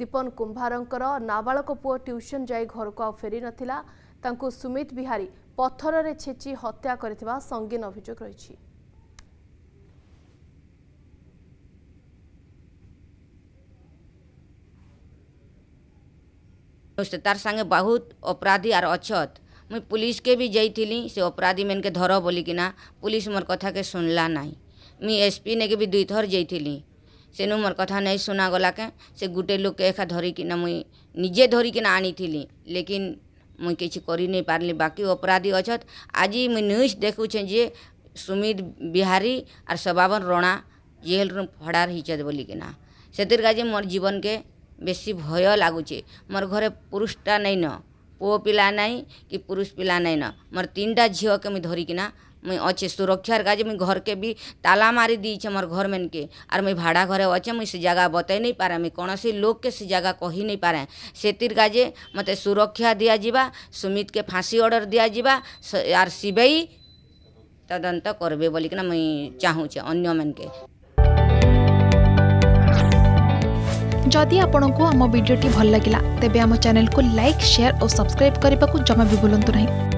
ଦୀପନ କୁମ୍ଭାରଙ୍କର ନାବାଳକ ପୁଅ ଟ୍ୟୁସନ୍ ଯାଇ ଘରକୁ ଆଉ ଫେରିନଥିଲା ତାଙ୍କୁ ସୁମିତ ବିହାରୀ ପଥରରେ ଛେଚି ହତ୍ୟା କରିଥିବା ସଙ୍ଗୀନ ଅଭିଯୋଗ ରହିଛି তার সাথে বহুত অপরাধী আর অছত মুই পুলিশকে বি যাইলি সে অপরাধী মেনকে ধর বলিকিনা পুলিশ মোর কথাকে শুনলা নাই মুই এসপি নেকে বি দুইথর যাইলি सेनु मोर कथा नहीं सुना गला के से गुटे लोक एका धरिकिना मुई निजे धरिकिना आनी थी लेकिन मुई कि नहीं पार्ली बाकी अपराधी अछत आज मुई न्यूज देखुछे जे सुमित बिहारी और सबावन रणा जेल रु फड़ार हिचत बोलिकिना से मोर जीवन के बेसी भय लगुचे मोर घर पुरुषटा नहीं न पुओ पिला नाई कि पुरुष पिला नहीं न मोर तीन टा झी के मुझे धरिकिना मुई अच्छे सुरक्षार काजे मुई घर के भी ताला मारी दीचे मोर घर मेन के आर मुई भाड़ा घरे अच्छे मुई से जगह बतई नहीं पारे मुई कौन सी लोक के से जगह कही नहीं पारे से काजे मत सुरक्षा दिया जीवा सुमित के फांसी अर्डर दिया जीवा आर सीबीआई तदंत करबे बोलिकना मुई चाहूचे अन्य मेन के जदि आपण को आम भिडी भल लगा तेब चैनल को लाइक सेयार और सब्सक्राइब करने को जमा भी बुलां नहीं